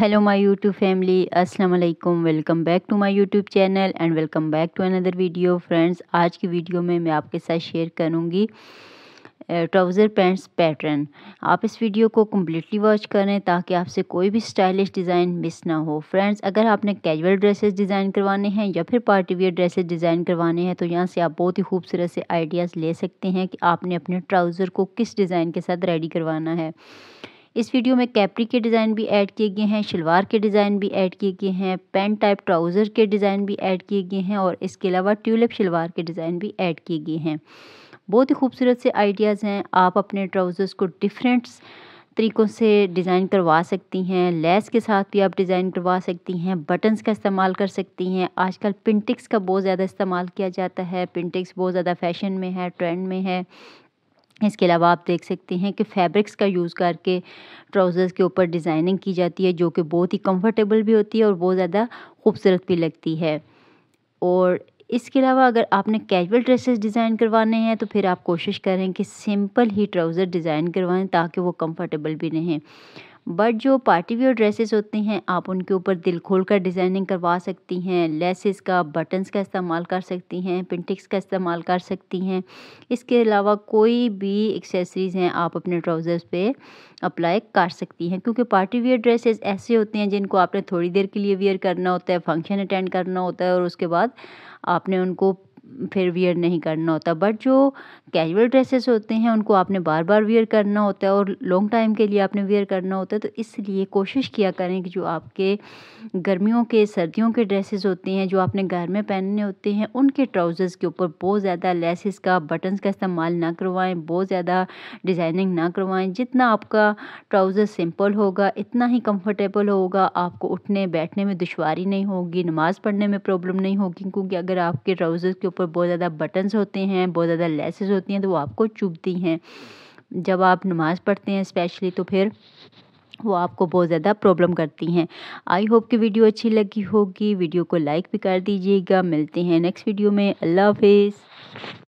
hello my YouTube family अस्सलाम वालेकुम welcome back to my YouTube channel and welcome back to another video friends आज की video में मैं आपके साथ शेयर करूंगी ट्राउज़र पैंट्स पैटर्न आप इस वीडियो को कम्प्लीटली वॉच करें ताकि आपसे कोई भी स्टाइलिश डिज़ाइन मिस ना हो फ्रेंड्स अगर आपने कैजुअल ड्रेसेस डिज़ाइन करवाने हैं या फिर पार्टी वियर ड्रेसेस डिज़ाइन करवाने हैं तो यहाँ से आप बहुत ही खूबसूरत से आइडियाज़ ले सकते हैं कि आपने अपने ट्राउज़र को किस डिज़ाइन के साथ रेडी करवाना है इस वीडियो में कैपरी के डिज़ाइन भी ऐड किए गए हैं शलवार के डिज़ाइन भी ऐड किए गए हैं पेंट टाइप ट्राउज़र के डिज़ाइन भी ऐड किए गए हैं और इसके अलावा ट्यूलिप शलवार के डिज़ाइन भी ऐड किए गए हैं बहुत ही खूबसूरत से आइडियाज़ हैं आप अपने ट्राउज़र्स को डिफरेंट्स तरीक़ों से डिज़ाइन करवा सकती हैं लेस के साथ भी आप डिज़ाइन करवा सकती हैं बटन्स का इस्तेमाल कर सकती हैं आजकल पिंटिक्स का बहुत ज़्यादा इस्तेमाल किया जाता है पिंटिक्स बहुत ज़्यादा फैशन में है ट्रेंड में है इसके अलावा आप देख सकते हैं कि फैब्रिक्स का यूज़ करके ट्राउज़र्स के ऊपर डिज़ाइनिंग की जाती है जो कि बहुत ही कंफर्टेबल भी होती है और बहुत ज़्यादा खूबसूरत भी लगती है और इसके अलावा अगर आपने कैजुअल ड्रेसेस डिज़ाइन करवाने हैं तो फिर आप कोशिश करें कि सिंपल ही ट्राउज़र डिज़ाइन करवाएं ताकि वो कंफर्टेबल भी रहें बट जो पार्टी वेयर ड्रेसेस होते हैं आप उनके ऊपर दिल खोल कर डिज़ाइनिंग करवा सकती हैं लेसेस का बटन्स का इस्तेमाल कर सकती हैं पिंटिक्स का इस्तेमाल कर सकती हैं इसके अलावा कोई भी एक्सेसरीज़ हैं आप अपने ट्राउज़र्स पे अप्लाई कर सकती हैं क्योंकि पार्टी वेयर ड्रेसेस ऐसे होते हैं जिनको आपने थोड़ी देर के लिए वेयर करना होता है फंक्शन अटेंड करना होता है और उसके बाद आपने उनको फिर वियर नहीं करना होता बट जो कैजुअल ड्रेसेस होते हैं उनको आपने बार बार वियर करना होता है और लॉन्ग टाइम के लिए आपने वियर करना होता है तो इसलिए कोशिश किया करें कि जो आपके गर्मियों के सर्दियों के ड्रेसेस होते हैं जो आपने घर में पहनने होते हैं उनके ट्राउज़र्स के ऊपर बहुत ज़्यादा लेसिस का बटन्स का इस्तेमाल ना करवाएँ बहुत ज़्यादा डिज़ाइनिंग ना करवाएँ जितना आपका ट्राउज़र सिंपल होगा इतना ही कम्फर्टेबल होगा आपको उठने बैठने में दुशारी नहीं होगी नमाज़ पढ़ने में प्रॉब्लम नहीं होगी क्योंकि अगर आपके ट्राउज़र्स के ऊपर ऊपर बहुत ज़्यादा बटन्स होते हैं बहुत ज़्यादा लेसेस होती हैं तो वो आपको चुभती हैं जब आप नमाज़ पढ़ते हैं स्पेशली तो फिर वो आपको बहुत ज़्यादा प्रॉब्लम करती हैं आई होप कि वीडियो अच्छी लगी होगी वीडियो को लाइक भी कर दीजिएगा मिलते हैं नेक्स्ट वीडियो में अल्लाह हाफिज़